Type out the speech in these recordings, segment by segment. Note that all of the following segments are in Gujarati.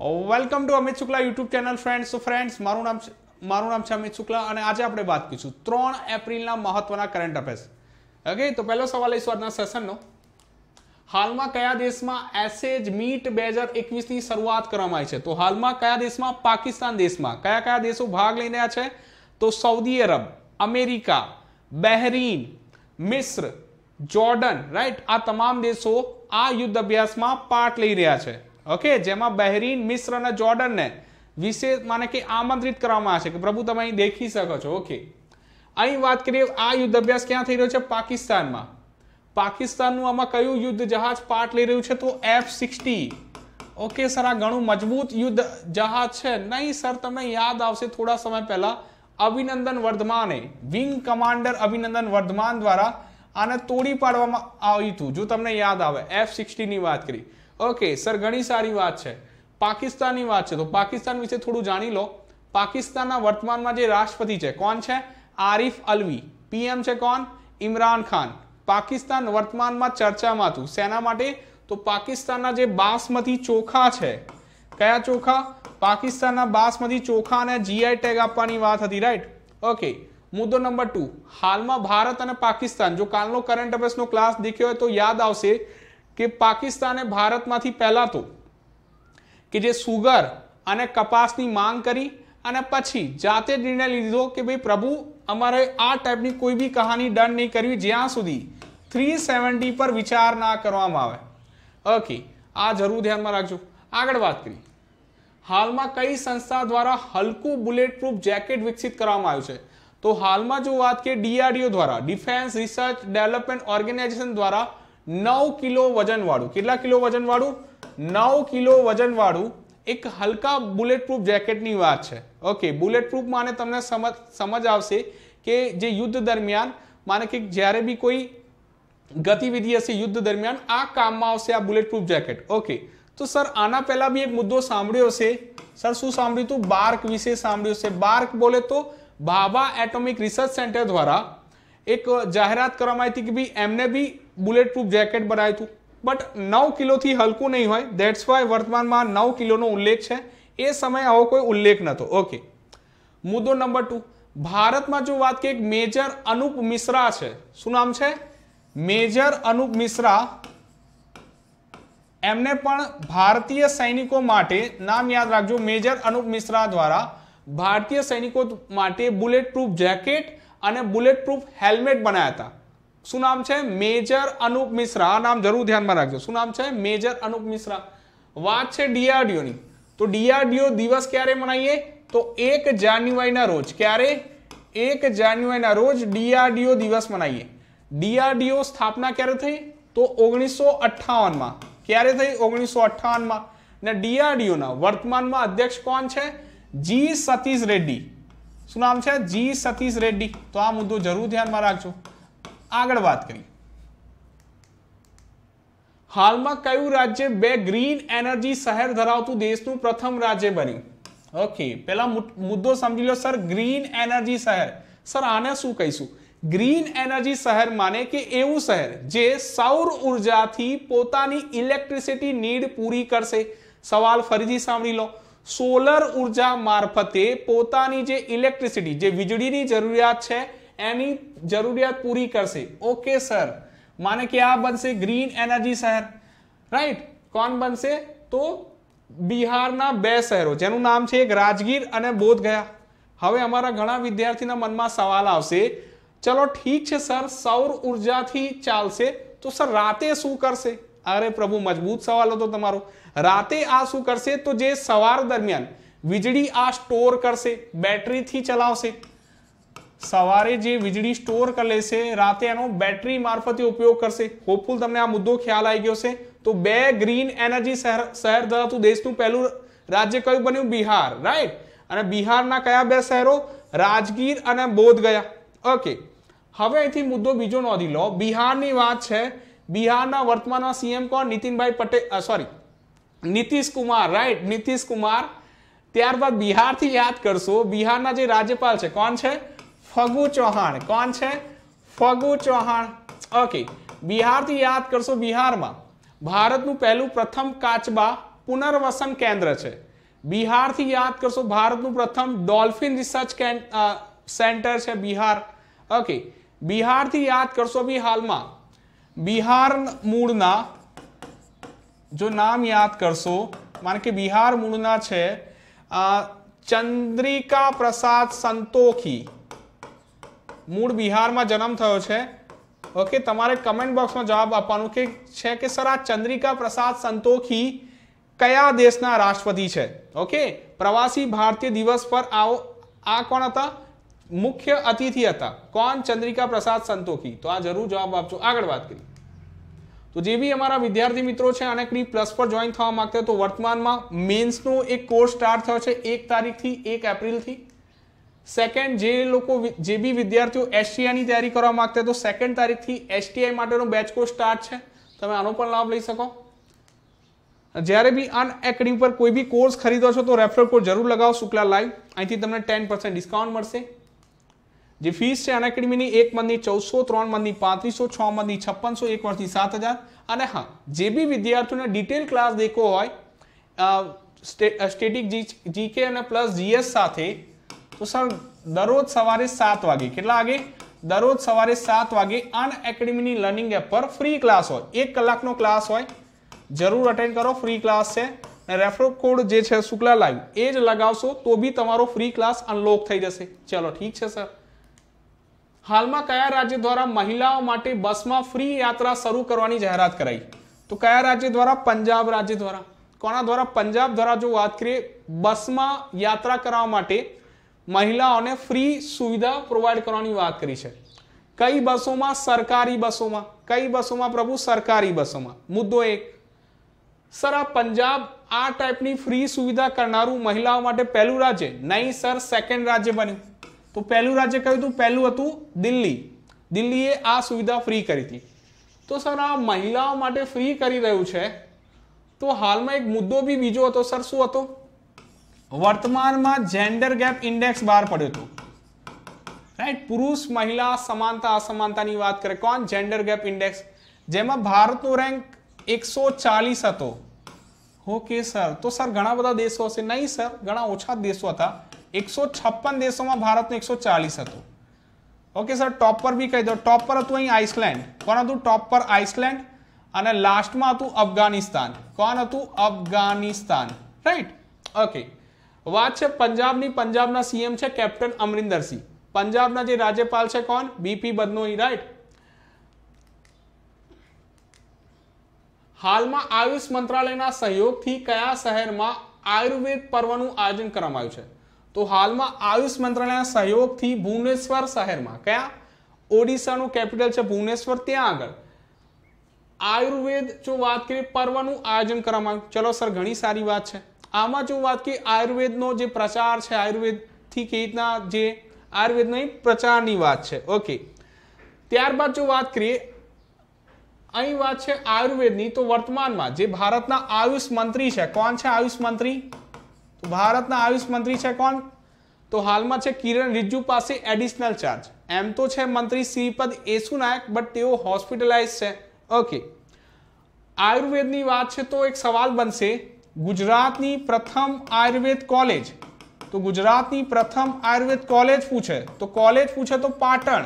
welcome to Amit Shukla YouTube channel friends friends મારું નામ મારું નામ છે અમિત શુક્લા અને આજે આપણે વાત કરીશું ત્રણ એપ્રિલના મહત્વના કરંટ અફેર્સ ઓકે તો પહેલો સવાલ લઈશું આજના સેશનનો હાલમાં કયા દેશમાં એસેજ મીટ બે હજાર એકવીસની શરૂઆત કરવામાં આવી છે તો હાલમાં કયા દેશમાં પાકિસ્તાન દેશમાં કયા કયા દેશો ભાગ લઈ રહ્યા છે તો સૌદી અરબ અમેરિકા બહેરીન મિશ્ર જોર્ડન રાઈટ આ તમામ દેશો આ યુદ્ધ અભ્યાસમાં પાર્ટ લઈ રહ્યા છે ઓકે જેમાં બહેરીન મિશ્ર અને જોર્ડનને વિશેષ માને કે આમંત્રિત કરવામાં આવશે કે પ્રભુ તમે અહીં દેખી શકો છો ઓકે અહીં વાત કરીએ આ યુદ્ધ અભ્યાસ ક્યાં થઈ રહ્યો છે પાકિસ્તાનમાં પાકિસ્તાનનું આમાં કયું યુદ્ધ જહાજ પાર્ટ લઈ રહ્યું છે તો એફ સિક્સટી ઓકે સર આ ઘણું મજબૂત યુદ્ધ જહાજ છે નહીં સર તમને યાદ આવશે થોડા સમય પહેલા અભિનંદન વર્ધમાને વિંગ કમાન્ડર અભિનંદન વર્ધમાન દ્વારા આને તોડી પાડવામાં આવ્યું હતું જો તમને યાદ આવે એફ સિક્સટીની વાત કરી ઓકે સર ઘણી સારી વાત છે પાકિસ્તાનની વાત છે તો પાકિસ્તાન વિશે થોડું જાણી લો પાકિસ્તાનના વર્તમાનમાં જે રાષ્ટ્રપતિ છે કોણ છે આરિફ અલવી પીએમ છે કોણ ઇમરાન ખાન પાકિસ્તાન વર્તમાનમાં ચર્ચામાં હતું સેના માટે તો પાકિસ્તાનના જે બાસમતી ચોખા છે કયા ચોખા પાકિસ્તાનના બાસમતી અને જીઆઈ ટેગ આપવાની વાત હતી રાઈટ ઓકે મુદ્દો નંબર ટુ હાલમાં ભારત અને પાકિસ્તાન જો કાલનો કરંટ અફેર્સનો ક્લાસ દેખ્યો હોય તો યાદ આવશે કે પાકિસ્તાને ભારતમાંથી પહેલાં તો કે જે સુગર અને કપાસની માંગ કરી અને પછી જાતે નિર્ણય લીધો કે ભાઈ પ્રભુ અમારે આ ટાઈપની કોઈ બી કહાની ડન નહીં કરવી જ્યાં સુધી થ્રી સેવન્ટી પર વિચાર ના કરવામાં આવે ઓકે આ જરૂર ધ્યાનમાં રાખજો આગળ વાત કરી હાલમાં કઈ સંસ્થા દ્વારા હલકું બુલેટ પ્રૂફ જેકેટ વિકસિત કરવામાં આવ્યું છે તો હાલમાં જો વાત કરીએ ડીઆરડીઓ દ્વારા ડિફેન્સ રિસર્ચ ડેવલપમેન્ટ ઓર્ગેનાઇઝેશન દ્વારા નવ કિલો વજનવાળું કેટલા કિલો વજનવાળું નવ કિલો વજનવાળું એક હલકા બુલેટ પ્રૂફ જેકેટની વાત છે ઓકે બુલેટ પ્રૂફ માને તમને સમજ સમજ આવશે કે જે યુદ્ધ દરમિયાન માને કે જ્યારે બી કોઈ ગતિવિધિ હશે યુદ્ધ દરમિયાન આ કામમાં આવશે આ બુલેટ પ્રૂફ જેકેટ ઓકે તો સર આના પહેલાં બી એક મુદ્દો સાંભળ્યો છે સર શું સાંભળ્યું હતું બાર્ક વિશે સાંભળ્યું છે બાર્ક બોલે તો ભાભા એટોમિક રિસર્ચ સેન્ટર દ્વારા એક જાહેરાત કરવામાં આવી હતી કે ભાઈ એમને બી બુલેટ પ્રૂફ જેકેટ બનાવ્યું હતું બટ નવ કિલોથી હલકું નહીં હોય દેટ્સ વાય વર્તમાનમાં નવ કિલોનો ઉલ્લેખ છે એ સમયે આવો કોઈ ઉલ્લેખ નહોતો ઓકે મુદ્દો નંબર ટુ ભારતમાં જો વાત કરીએ મેજર અનુપ મિશ્રા છે શું નામ છે મેજર અનુપ મિશ્રા એમને પણ ભારતીય સૈનિકો માટે નામ યાદ રાખજો મેજર અનુપ મિશ્રા દ્વારા ભારતીય સૈનિકો માટે બુલેટ પ્રૂફ જેકેટ અને બુલેટ પ્રૂફ હેલ્મેટ બનાવ્યા હતા શું નામ છે મેજર અનુપ મિશ્રા આ નામ જરૂર ધ્યાનમાં રાખજો શું નામ છે મેજર અનુપ મિશ્રા વાત છે ડીઆરડીઓની તો ડીઆરડીઓ દિવસ ક્યારે મનાઈએ તો એક જાન્યુઆરીના રોજ ક્યારે એક જાન્યુઆરીના રોજ ડીઆરડીઓ દિવસ મનાવીએ ડીઆરડીઓ સ્થાપના ક્યારે થઈ તો ઓગણીસો અઠ્ઠાવનમાં ક્યારે થઈ ઓગણીસો અઠ્ઠાવનમાં ને ડીઆરડીઓના વર્તમાનમાં અધ્યક્ષ કોણ છે જી સતીશ રેડ્ડી શું નામ છે જી સતીશ રેડ્ડી તો આ મુદ્દો જરૂર ધ્યાનમાં રાખજો આગળ વાત કરીએ હાલમાં કયું રાજ્ય બે ગ્રીન એનર્જી શહેર ધરાવતું દેશનું પ્રથમ રાજ્ય બન્યું ઓકે પેલા મુદ્દો સમજી લો સર ગ્રીન એનર્જી શહેર સર આને શું કહીશું ગ્રીન એનર્જી શહેર માને કે એવું શહેર જે સૌર ઉર્જાથી પોતાની ઇલેક્ટ્રિસિટી નીડ પૂરી કરશે સવાલ ફરીથી સાંભળી લો સોલર ઉર્જા મારફતે પોતાની જે ઇલેક્ટ્રિસિટી જે વીજળીની જરૂરિયાત છે એની જરૂરિયાત પૂરી કરશે ઓકે સર માને કે આ બનશે ગ્રીન એનર્જી શહેર રાઈટ કોણ બનશે તો બિહારના બે શહેરો જેનું નામ છે એક રાજગીર અને બોધ ગયા હવે અમારા ઘણા વિદ્યાર્થીના મનમાં સવાલ આવશે ચલો ઠીક છે સર સૌર ઉર્જાથી ચાલશે તો સર રાતે શું કરશે અરે પ્રભુ મજબૂત સવાલ હતો તમારો રાતે આ શું કરશે તો જે સવાર દરમિયાન વીજળી આ સ્ટોર કરશે બેટરીથી ચલાવશે સવારે જે વીજળી સ્ટોર કરે છે રાતે એનો બેટરી મારફતે ઉપયોગ કરશે હોપફુલ તમને આ મુદ્દો ખ્યાલ આવી ગયો છે તો બે ગ્રીન એનર્જી શહેર શહેર ધરાવતું દેશનું પહેલું રાજ્ય કયું બન્યું બિહાર રાઈટ અને બિહારના કયા બે શહેરો રાજગીર અને બોધ ગયા ઓકે હવે અહીંથી મુદ્દો બીજો નોંધી લો બિહારની વાત છે બિહારના વર્તમાનમાં સીએમ કોણ નીતિનભાઈ પટેલ સોરી નીતિશ કુમાર રાઈટ નીતિશ કુમાર ત્યારબાદ બિહારથી યાદ કરશો બિહારના જે રાજ્યપાલ છે કોણ છે ફગુ ચૌહાણ કોણ છે ફગુ ચૌહાણ ઓકે બિહારથી યાદ કરશો બિહારમાં ભારતનું પહેલું પ્રથમ કાચબા પુનર્વસન કેન્દ્ર છે બિહારથી યાદ કરશો ભારતનું પ્રથમ ડોલ્ફિન રિસર્ચ સેન્ટર છે બિહાર ઓકે બિહારથી યાદ કરશો બી હાલમાં બિહાર મૂળના જો નામ યાદ કરશો માને કે બિહાર મૂળના છે ચંદ્રિકા પ્રસાદ સંતોખી મૂળ બિહારમાં જન્મ થયો છે ઓકે તમારે કમેન્ટ બોક્સમાં જવાબ આપવાનો કે છે કે સર આ ચંદ્રિકા પ્રસાદ સંતોખી કયા દેશના રાષ્ટ્રપતિ છે ઓકે પ્રવાસી ભારતીય દિવસ પર આવો આ કોણ હતા મુખ્ય અતિથિ હતા કોણ ચંદ્રિકા પ્રસાદ સંતોખી તો આ જરૂર જવાબ આપજો આગળ વાત કરી તો જે બી અમારા વિદ્યાર્થી મિત્રો છે અને ક્રી પ્લસ પર જોઈન થવા માંગતા તો વર્તમાનમાં મેન્સનો એક કોર્સ સ્ટાર્ટ થયો છે એક તારીખથી એક એપ્રિલથી સેકન્ડ જે લોકો જે બી વિદ્યાર્થીઓ એસટીઆઈની તૈયારી કરવા માંગતા તો સેકન્ડ તારીખથી એસટીઆઈ માટેનો બેચ કોર્સ સ્ટાર્ટ છે તમે આનો પણ લાભ લઈ શકો જ્યારે બી અન પર કોઈ બી કોર્સ ખરીદો છો તો રેફરલ કોડ જરૂર લગાવો શુક્લા લાઈવ અહીંથી તમને ટેન પર્સન્ટ ડિસ્કાઉન્ટ મળશે જે ફીસ છે અન એક મંથની ચૌદસો ત્રણ મંથની પાંત્રીસો છ મંથની છપ્પનસો એક વર્ષની સાત હજાર અને હા જે બી વિદ્યાર્થીઓને ડિટેલ ક્લાસ દેખો હોય સ્ટેટિક જીકે અને પ્લસ જીએસ સાથે તો સર દરરોજ સવારે સાત વાગે કેટલા વાગે દરરોજ સવારે સાત વાગે અન એકેડમીની લર્નિંગ એપ પર ફ્રી ક્લાસ હોય એક કલાકનો ક્લાસ હોય જરૂર અટેન્ડ કરો ફ્રી ક્લાસ છે અને રેફરલ કોડ જે છે શુક્લા લાઈવ એ જ લગાવશો તો બી તમારો ફ્રી ક્લાસ અનલોક થઈ જશે ચલો ઠીક છે સર હાલમાં કયા રાજ્ય દ્વારા મહિલાઓ માટે બસમાં ફ્રી યાત્રા શરૂ કરવાની જાહેરાત કરાઈ તો કયા રાજ્ય દ્વારા પંજાબ રાજ્ય દ્વારા કોના દ્વારા પંજાબ દ્વારા જો વાત કરીએ બસમાં યાત્રા કરાવવા માટે મહિલાઓને ફ્રી સુવિધા પ્રોવાઈડ કરવાની વાત કરી છે કઈ બસોમાં સરકારી બસોમાં કઈ બસોમાં પ્રભુ સરકારી બસોમાં મુદ્દો એક સર આ પંજાબ આ ટાઈપની ફ્રી સુવિધા કરનારું મહિલાઓ માટે પહેલું રાજ્ય નહીં સર સેકન્ડ રાજ્ય બન્યું તો પહેલું રાજ્ય કયું હતું પહેલું હતું દિલ્હી દિલ્હીએ આ સુવિધા ફ્રી કરી હતી તો સર આ મહિલાઓ માટે ફ્રી કરી રહ્યું છે તો હાલમાં એક મુદ્દો બી બીજો હતો સર શું હતો વર્તમાનમાં જેન્ડર ગેપ ઇન્ડેક્સ બહાર પડ્યો હતો રાઈટ પુરુષ મહિલા સમાનતા અસમાનતાની વાત કરે કોણ જેન્ડર ગેપ ઇન્ડેક્સ જેમાં ભારતનો રેન્ક એકસો ચાલીસ હતો ઓકે સર તો સર ઘણા બધા દેશો હશે નહીં સર ઘણા ઓછા દેશો હતા એકસો છપ્પન દેશોમાં ભારતનો એકસો ચાલીસ હતો ઓકે સર ટોપર બી કહી દો ટોપ પર હતું અહીં આઇસલેન્ડ કોણ હતું ટોપ પર આઇસલેન્ડ અને લાસ્ટમાં હતું અફઘાનિસ્તાન કોણ હતું અફઘાનિસ્તાન રાઈટ ઓકે વાત છે પંજાબની પંજાબના સીએમ છે કેપ્ટન અમરિંદર સિંહ પંજાબના જે રાજ્યપાલ છે કોણ બીપી બદનોઈ રાઈટ હાલમાં આયુષ મંત્રાલયના સહયોગથી કયા શહેરમાં આયુર્વેદ પર્વનું આયોજન કરવામાં આવ્યું છે તો હાલમાં આયુષ મંત્રાલયના સહયોગથી ભુવનેશ્વર શહેરમાં કયા ઓડિશાનું કેપિટલ છે ભુવનેશ્વર ત્યાં આગળ આયુર્વેદ જો વાત કરીએ પર્વનું આયોજન કરવામાં આવ્યું ચલો સર ઘણી સારી વાત છે આમાં જો વાત કે આયુર્વેદનો જે પ્રચાર છે આયુર્વેદથી કેવી રીતના જે આયુર્વેદનો પ્રચારની વાત છે ઓકે ત્યારબાદ જો વાત કરીએ અહીં વાત છે આયુર્વેદની તો વર્તમાનમાં જે ભારતના આયુષ મંત્રી છે કોણ છે આયુષ મંત્રી ભારતના આયુષ મંત્રી છે કોણ તો હાલમાં છે કિરણ રિજ્જુ પાસે એડિશનલ ચાર્જ એમ તો છે મંત્રી શ્રીપદ એસુ નાયક બટ તેઓ હોસ્પિટલાઇઝ છે ઓકે આયુર્વેદની વાત છે તો એક સવાલ બનશે ગુજરાતની પ્રથમ આયુર્વેદ કોલેજ તો ગુજરાતની પ્રથમ આયુર્વેદ કોલેજ પૂછે તો કોલેજ પૂછે તો પાટણ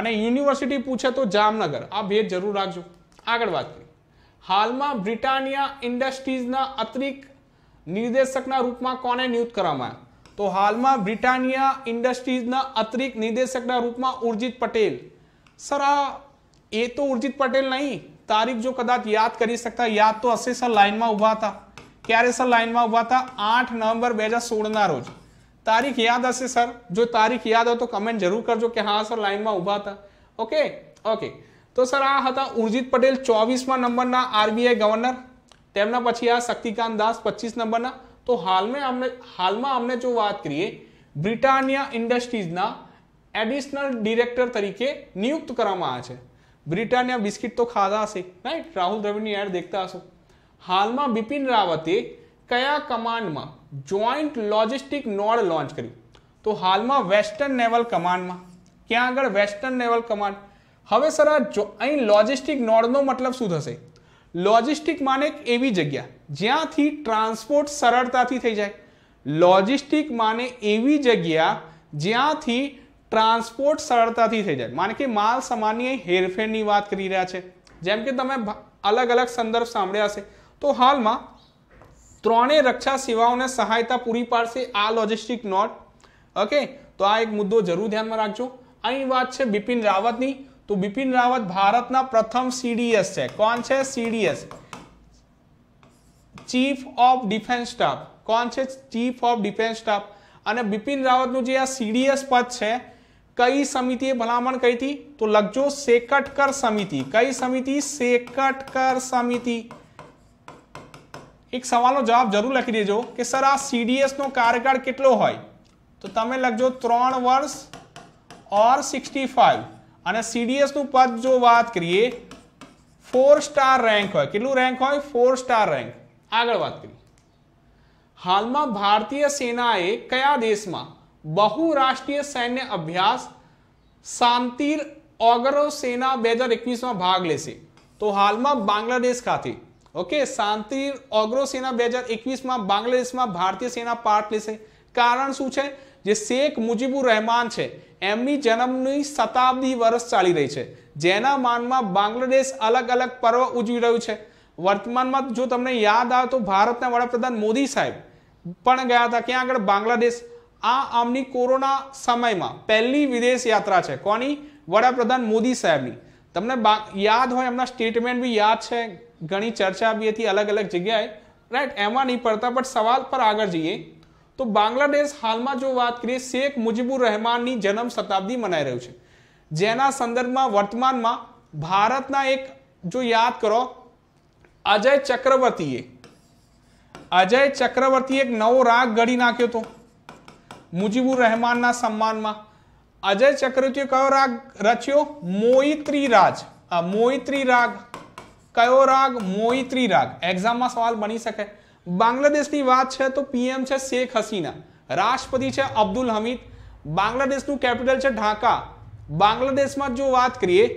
અને યુનિવર્સિટી પૂછે તો જામનગર આ ભેદ જરૂર રાખજો આગળ વાત કરી હાલમાં બ્રિટાનિયા ઇન્ડસ્ટ્રીઝના અતિરિક્ત નિર્દેશકના રૂપમાં કોને નિયુક્ત કરવામાં આવ્યા તો હાલમાં બ્રિટાનિયા ઇન્ડસ્ટ્રીઝના અતિરિક્ત નિર્દેશકના રૂપમાં ઉર્જિત પટેલ સર આ એ તો ઉર્જિત પટેલ નહીં તારીખ જો કદાચ યાદ કરી શકતા યાદ તો હશે સર લાઈનમાં ઊભા હતા ક્યારે સર લાઈનમાં ઊભા હતા આઠ નવેમ્બર બે હજાર સોળના રોજ તારીખ યાદ હશે સર જો તારીખ યાદ હોય તો કમેન્ટ જરૂર કરજો કે હા સર લાઇનમાં ઊભા હતા ઓકે ઓકે તો સર આ હતા ઉર્જિત પટેલ ચોવીસમાં નંબરના આરબીઆઈ ગવર્નર તેમના પછી આ શક્તિકાંત દાસ પચીસ નંબરના તો હાલમાં અમને હાલમાં અમને જો વાત કરીએ બ્રિટાનિયા ઇન્ડસ્ટ્રીઝના એડિશનલ ડિરેક્ટર તરીકે નિયુક્ત કરવામાં આવ્યા છે બ્રિટાનિયા બિસ્કિટ તો ખાધા હશે રાઈટ રાહુલ દ્રવિડની એડ દેખતા હશો હાલમાં બિપિન રાવતે કયા કમાન્ડમાં જોઈન્ટ લોજિસ્ટિક નોડ લોન્ચ કર્યું તો હાલમાં વેસ્ટર્ન નેવલ કમાન્ડમાં ક્યાં આગળ વેસ્ટર્ન નેવલ કમાન્ડ હવે સર અહીં લોજિસ્ટિક નોડનો મતલબ શું થશે લોજિસ્ટિક માને એક એવી જગ્યા જ્યાંથી ટ્રાન્સપોર્ટ સરળતાથી થઈ જાય લોજિસ્ટિક માને એવી જગ્યા જ્યાંથી ટ્રાન્સપોર્ટ સરળતાથી થઈ જાય માને કે માલ સામાન્ય હેરફેરની વાત કરી રહ્યા છે જેમ કે તમે અલગ અલગ સંદર્ભ સાંભળ્યા હશે તો હાલમાં ત્રણેય રક્ષા સેવાઓને સહાયતા પૂરી પાડશે આ લોજિસ્ટિક નોટ ઓકે તો આ એક મુદ્દો જરૂર ધ્યાનમાં રાખજો અહીં વાત છે બિપિન રાવતની તો બિપિન રાવત ભારતના પ્રથમ સીડીએસ છે કોણ છે CDS chief of defence staff કોણ છે ચીફ ઓફ ડિફેન્સ સ્ટાફ અને બિપિન રાવતનું જે આ સીડીએસ પદ છે કઈ સમિતિએ ભલામણ કરી હતી તો લખજો સેકટકર સમિતિ કઈ સમિતિ સેકટકર સમિતિ એક સવાલનો જવાબ જરૂર લખી દેજો કે સર આ સીડીએસ નો કાર્યકાળ કેટલો હોય તો તમે લખજો ત્રણ વર્ષ ઓર સિક્સટી ફાઇવ અને સીડીએસનું પદ જો વાત કરીએ ફોર સ્ટાર રેન્ક હોય કેટલું રેન્ક હોય ફોર સ્ટાર રેન્ક આગળ વાત કરીએ હાલમાં ભારતીય સેનાએ કયા દેશમાં બહુરાષ્ટ્રીય સૈન્ય અભ્યાસ શાંતિર ઓગરો સેના બે હજાર એકવીસમાં ભાગ લેશે તો હાલમાં બાંગ્લાદેશ ખાતે ઓકે શાંતિર ઓગરો સેના બે હજાર એકવીસમાં બાંગ્લાદેશમાં ભારતીય સેના પાર્ટ લેશે કારણ શું છે જે શેખ મુજીબુર રહેમાન છે એમની જન્મની શતાબ્દી વર્ષ ચાલી રહી છે જેના માનમાં બાંગ્લાદેશ અલગ અલગ પર્વ ઉજવી રહ્યું છે વર્તમાનમાં જો તમને યાદ આવે તો ભારતના વડાપ્રધાન મોદી સાહેબ પણ ગયા હતા ક્યાં આગળ બાંગ્લાદેશ આ આમની કોરોના સમયમાં પહેલી વિદેશ યાત્રા છે કોની વડાપ્રધાન મોદી સાહેબની તમને યાદ હોય એમના સ્ટેટમેન્ટ બી યાદ છે ઘણી ચર્ચા બી હતી અલગ અલગ જગ્યાએ રાઈટ એમાં નહીં પડતા બટ સવાલ પર આગળ જઈએ તો બાંગ્લાદેશ હાલમાં જો વાત કરીએ શેખ મુજીબુર રહેમાનની જન્મ શતાબ્દી મનાઈ રહ્યું છે જેના સંદર્ભમાં વર્તમાનમાં ભારતના એક જો યાદ કરો અજય ચક્રવર્તીએ અજય ચક્રવર્તીએ એક નવો રાગ ઘડી નાખ્યો હતો મુજીબુર રહેમાનના સન્માનમાં અજય ચક્રવર્તીએ કયો રાગ રચ્યો મોઇત્રી રાજ આ રાગ કયો રાગ મોઇત્રી રાગ એક્ઝામમાં સવાલ બની શકે બાંગ્લાદેશની વાત છે તો પીએમ છે શેખ હસીના રાષ્ટ્રપતિ છે અબ્દુલ હમીદ બાંગ્લાદેશનું કેપિટલ છે ઢાકા બાંગ્લાદેશમાં જો વાત કરીએ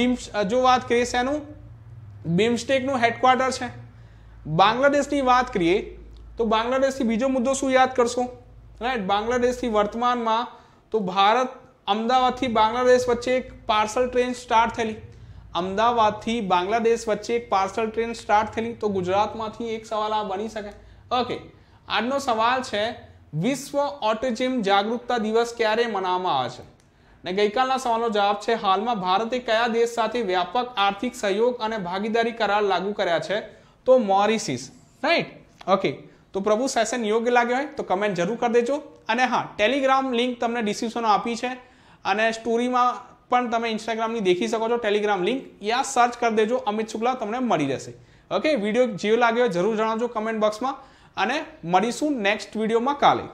બિમ્સ જો વાત કરીએ શેનું બિમ્સ્ટેકનું હેડક્વાર્ટર છે બાંગ્લાદેશની વાત કરીએ તો બાંગ્લાદેશથી બીજો મુદ્દો શું યાદ કરશો રાઈટ બાંગ્લાદેશથી વર્તમાનમાં તો ભારત અમદાવાદથી બાંગ્લાદેશ વચ્ચે એક પાર્સલ ટ્રેન સ્ટાર્ટ થયેલી અમદાવાદથી બાંગ્લાદેશ વચ્ચે એક પાર્સલ ટ્રેન સ્ટાર્ટ થયેલી તો ગુજરાતમાંથી એક સવાલ આ બની શકે ઓકે આજનો સવાલ છે વિશ્વ ઓટિઝમ જાગૃતતા દિવસ ક્યારે મનાવવામાં આવે છે ને ગઈકાલના સવાલનો જવાબ છે હાલમાં ભારતે કયા દેશ સાથે વ્યાપક આર્થિક સહયોગ અને ભાગીદારી કરાર લાગુ કર્યા છે તો મોરિસિસ રાઈટ ઓકે તો પ્રભુ સેશન યોગ્ય લાગ્યો હોય તો કમેન્ટ જરૂર કરી દેજો અને હા ટેલિગ્રામ લિંક તમને ડિસ્ક્રિપ્શનમાં આપી છે અને સ્ટોરીમાં પણ તમે ઇન્સ્ટાગ્રામની દેખી શકો છો ટેલિગ્રામ લિંક યા સર્ચ કરી દેજો અમિત શુક્લા તમને મળી જશે ઓકે વિડીયો જેવો લાગ્યો જરૂર જણાવજો કમેન્ટ બોક્સમાં અને મળીશું નેક્સ્ટ વિડીયોમાં કાલે